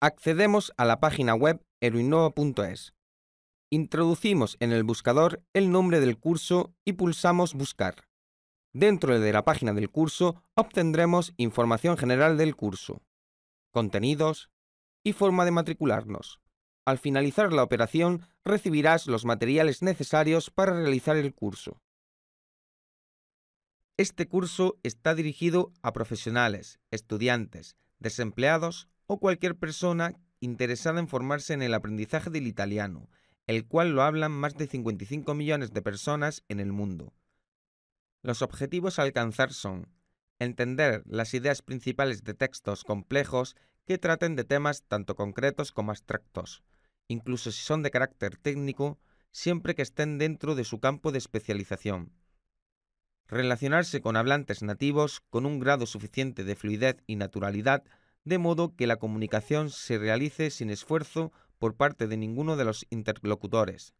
Accedemos a la página web eruinova.es. Introducimos en el buscador el nombre del curso y pulsamos Buscar. Dentro de la página del curso obtendremos información general del curso, contenidos y forma de matricularnos. Al finalizar la operación recibirás los materiales necesarios para realizar el curso. Este curso está dirigido a profesionales, estudiantes, desempleados o cualquier persona interesada en formarse en el aprendizaje del italiano, el cual lo hablan más de 55 millones de personas en el mundo. Los objetivos a alcanzar son entender las ideas principales de textos complejos que traten de temas tanto concretos como abstractos, incluso si son de carácter técnico, siempre que estén dentro de su campo de especialización. Relacionarse con hablantes nativos con un grado suficiente de fluidez y naturalidad de modo que la comunicación se realice sin esfuerzo por parte de ninguno de los interlocutores.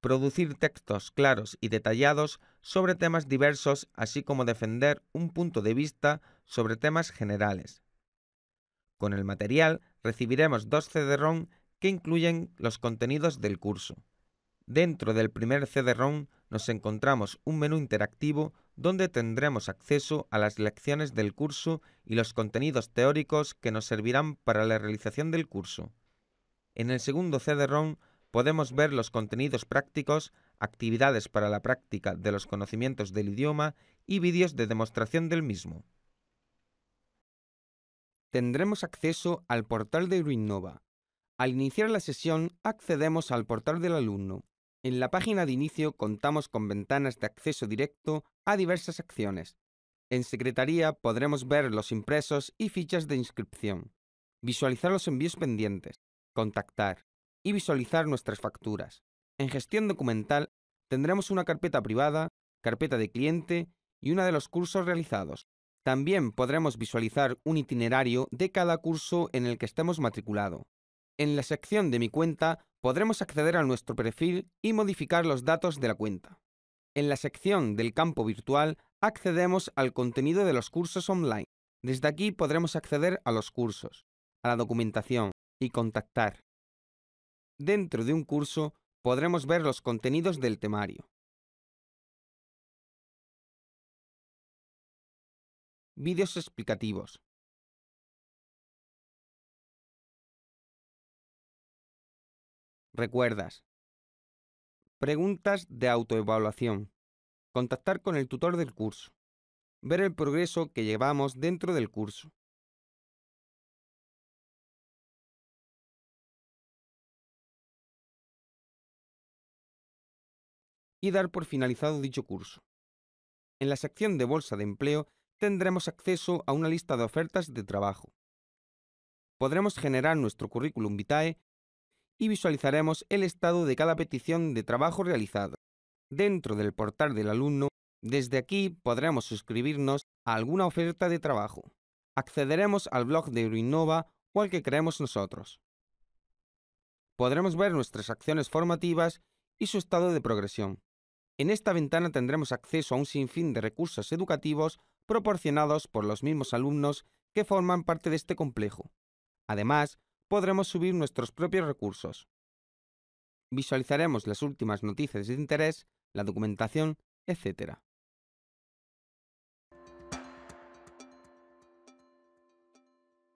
Producir textos claros y detallados sobre temas diversos, así como defender un punto de vista sobre temas generales. Con el material recibiremos dos CD-ROM que incluyen los contenidos del curso. Dentro del primer CD-ROM nos encontramos un menú interactivo donde tendremos acceso a las lecciones del curso y los contenidos teóricos que nos servirán para la realización del curso. En el segundo CD-ROM podemos ver los contenidos prácticos, actividades para la práctica de los conocimientos del idioma y vídeos de demostración del mismo. Tendremos acceso al portal de Rinova. Al iniciar la sesión accedemos al portal del alumno en la página de inicio contamos con ventanas de acceso directo a diversas acciones. En Secretaría podremos ver los impresos y fichas de inscripción, visualizar los envíos pendientes, contactar y visualizar nuestras facturas. En Gestión Documental tendremos una carpeta privada, carpeta de cliente y una de los cursos realizados. También podremos visualizar un itinerario de cada curso en el que estemos matriculado. En la sección de mi cuenta podremos acceder a nuestro perfil y modificar los datos de la cuenta. En la sección del campo virtual accedemos al contenido de los cursos online. Desde aquí podremos acceder a los cursos, a la documentación y contactar. Dentro de un curso podremos ver los contenidos del temario. Vídeos explicativos, Recuerdas. Preguntas de autoevaluación. Contactar con el tutor del curso. Ver el progreso que llevamos dentro del curso. y dar por finalizado dicho curso. En la sección de Bolsa de Empleo tendremos acceso a una lista de ofertas de trabajo. Podremos generar nuestro currículum vitae y visualizaremos el estado de cada petición de trabajo realizado. Dentro del portal del alumno, desde aquí podremos suscribirnos a alguna oferta de trabajo. Accederemos al blog de Euroinnova o al que creemos nosotros. Podremos ver nuestras acciones formativas y su estado de progresión. En esta ventana tendremos acceso a un sinfín de recursos educativos proporcionados por los mismos alumnos que forman parte de este complejo. Además, podremos subir nuestros propios recursos. Visualizaremos las últimas noticias de interés, la documentación, etc.